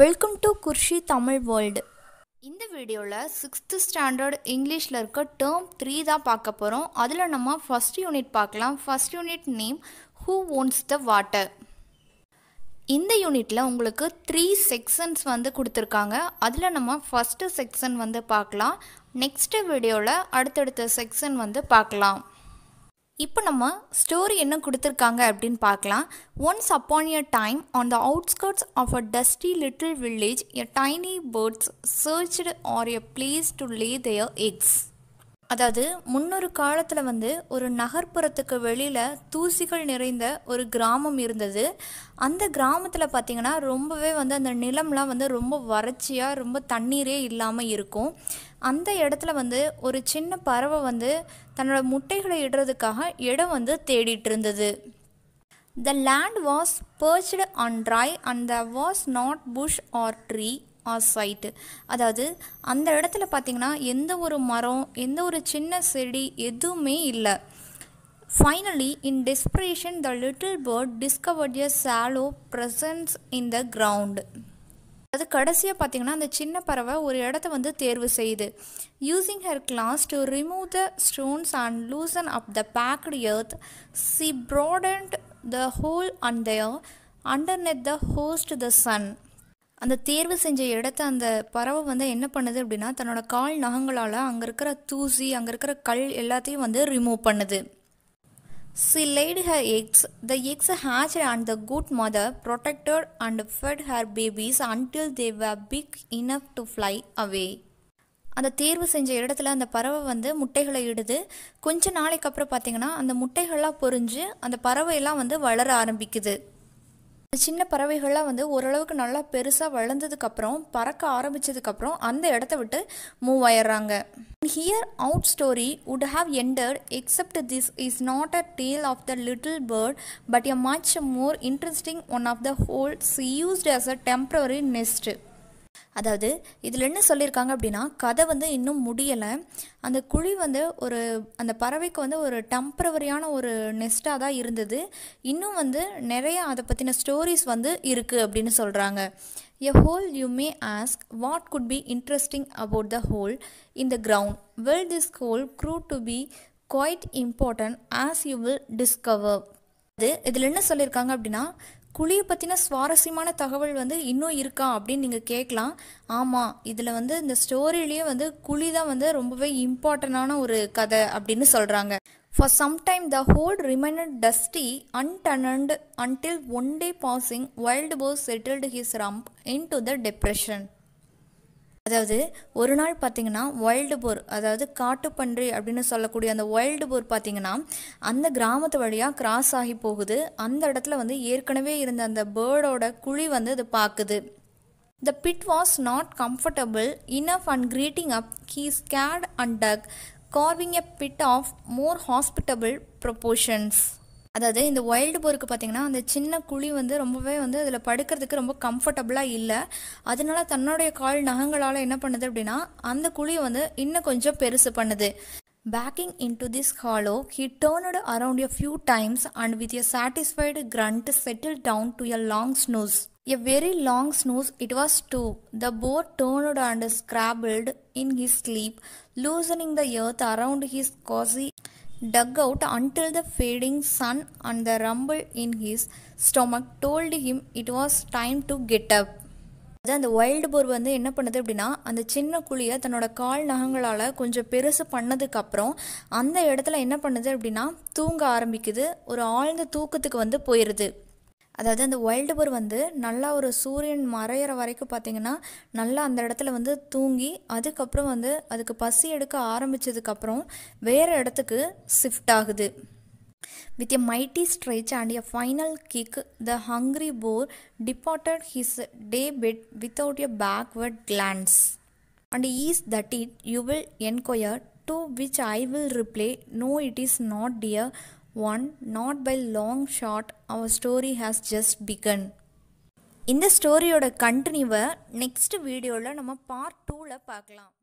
Welcome to Kurshi Tamil world இந்த வீடியோவில் sixth standard இங்கிலீஷில் இருக்க டேர்ம் த்ரீ தான் பார்க்க போகிறோம் அதில் நம்ம ஃபஸ்ட் யூனிட் பார்க்கலாம் first unit name who owns the water இந்த யூனிட்டில் உங்களுக்கு த்ரீ செக்ஷன்ஸ் வந்து கொடுத்துருக்காங்க அதில் நம்ம ஃபஸ்ட்டு செக்ஷன் வந்து பார்க்கலாம் நெக்ஸ்ட்டு வீடியோவில் அடுத்தடுத்த செக்ஷன் வந்து பார்க்கலாம் இப்போ நம்ம ஸ்டோரி என்ன கொடுத்துருக்காங்க அப்படின்னு பார்க்கலாம் once upon a time on the outskirts of a dusty little village a tiny bird's search for a place to lay their eggs அதாவது முன்னொரு காலத்தில் வந்து ஒரு நகர்ப்புறத்துக்கு வெளியில் தூசிகள் நிறைந்த ஒரு கிராமம் இருந்தது அந்த கிராமத்தில் பார்த்திங்கன்னா ரொம்பவே வந்து அந்த நிலம்லாம் வந்து ரொம்ப வறட்சியாக ரொம்ப தண்ணீரே இல்லாமல் இருக்கும் அந்த இடத்துல வந்து ஒரு சின்ன பறவை வந்து தன்னோட முட்டைகளை இடுறதுக்காக இடம் வந்து தேடிட்டு இருந்தது the land was parched on dry and the was not bush or tree a sight அதாவது அந்த இடத்துல பார்த்தீங்கன்னா எந்த ஒரு மரம் எந்த ஒரு சின்ன செடி எதுவுமே இல்லை finally in desperation the little bird discovered a shallow presence in the ground அது கடைசியாக பார்த்தீங்கன்னா அந்த சின்ன பறவை ஒரு இடத்த வந்து தேர்வு செய்யுது using her claws to remove the stones and loosen up the packed earth she broadened the hole and their net the host the sun அந்த தேர்வு செஞ்ச இடத்த அந்த பறவை வந்து என்ன பண்ணுது அப்படின்னா தன்னோட கால் நகங்களால் அங்கே இருக்கிற தூசி அங்கே இருக்கிற கல் எல்லாத்தையும் வந்து ரிமூவ் பண்ணுது she laid her eggs the eggs hatch and the good mother protected and fed her babies until they were big enough to fly away அந்த தேர்வு செஞ்ச இடத்துல அந்த பறவை வந்து முட்டைகளை இடுது கொஞ்ச நாளைக்கு அப்புறம் பார்த்தீங்கன்னா அந்த முட்டைகள்லாம் பொறிஞ்சு அந்த பறவையெல்லாம் வந்து வளர ஆரம்பிக்குது சின்ன பறவைகள்லாம் வந்து ஓரளவுக்கு நல்லா பெருசாக வளர்ந்ததுக்கப்புறம் பறக்க ஆரம்பித்ததுக்கப்புறம் அந்த இடத்த விட்டு மூவ் ஆயிடுறாங்க here our story would have ended except this is not a tale of the little bird but a much more interesting one of the hole used as a temporary nest அதாவது இதில் என்ன சொல்லியிருக்காங்க அப்படின்னா கதை வந்து இன்னும் முடியலை அந்த குழி வந்து ஒரு அந்த பறவைக்கு வந்து ஒரு டெம்ப்ரவரியான ஒரு நெஸ்ட்டாக தான் இருந்தது இன்னும் வந்து நிறைய அதை பற்றின ஸ்டோரிஸ் வந்து இருக்குது அப்படின்னு சொல்கிறாங்க a hole you may ask what could be interesting about the hole in the ground well this hole grew to be quite important as you will discover அது இதில் என்ன சொல்லியிருக்காங்க அப்படின்னா குழியை பற்றின சுவாரஸ்யமான தகவல் வந்து இன்னும் இருக்கா அப்படின்னு நீங்கள் கேட்கலாம் ஆமாம் இதில் வந்து இந்த ஸ்டோரியிலேயே வந்து குழி தான் வந்து ரொம்பவே இம்பார்ட்டண்டான ஒரு கதை அப்படின்னு சொல்கிறாங்க for sometime the hole remained dusty untenanted until one day passing wild boar settled his rump into the depression அதாவது ஒரு நாள் பார்த்திங்கன்னா வைல்டு போர் அதாவது காட்டுப்பன்றி அப்படின்னு சொல்லக்கூடிய அந்த வைல்டு போர் பார்த்திங்கன்னா அந்த கிராமத்து வழியாக கிராஸ் ஆகி போகுது அந்த இடத்துல வந்து ஏற்கனவே இருந்த அந்த பேர்டோட குழி வந்து அது பார்க்குது the pit was not comfortable enough and greeting up he scraped and dug carving a pit of more hospitable proportions அதாவது இந்த ஒயில்டு போருக்கு பார்த்தீங்கன்னா அந்த சின்ன குழி வந்து ரொம்பவே வந்து அதில் படுக்கிறதுக்கு ரொம்ப கம்ஃபர்டபுளாக இல்லை அதனால தன்னுடைய கால் நகங்களால் என்ன பண்ணுது அப்படின்னா அந்த குழியை வந்து இன்னும் கொஞ்சம் பெருசு பண்ணுது backing into this hollow he turned around a few times and with a satisfied grunt settle down to a long snooze a very long snooze it was too the boar turned and scrabbled in his sleep loosening the earth around his cosy dug out until the fading sun and the rumble in his stomach told him it was time to get up. அந்த wild boar வந்து என்ன பண்ணுது அப்படின்னா அந்த சின்ன குழியை தன்னோட கால் நகங்களால் கொஞ்சம் பெருசு பண்ணதுக்கப்புறம் அந்த இடத்துல என்ன பண்ணுது அப்படின்னா தூங்க ஆரம்பிக்குது ஒரு ஆழ்ந்த தூக்கத்துக்கு வந்து போயிடுது அதாவது அந்த வைல்டு போர் வந்து நல்லா ஒரு சூரியன் மறையிற வரைக்கும் பார்த்திங்கன்னா நல்லா அந்த இடத்துல வந்து தூங்கி அதுக்கப்புறம் வந்து அதுக்கு பசி எடுக்க ஆரம்பித்ததுக்கப்புறம் வேறு இடத்துக்கு ஷிஃப்ட் ஆகுது with a mighty stretch and a final kick the hungry boar departed his day bed without a backward glance and is that it you will enquire to which I will reply no it is not dear 1. Not by long shot, our story has just begun. இந்த ஸ்டோரியோட கண்டினியூவை next வீடியோவில் நம்ம part டூவில் பார்க்கலாம்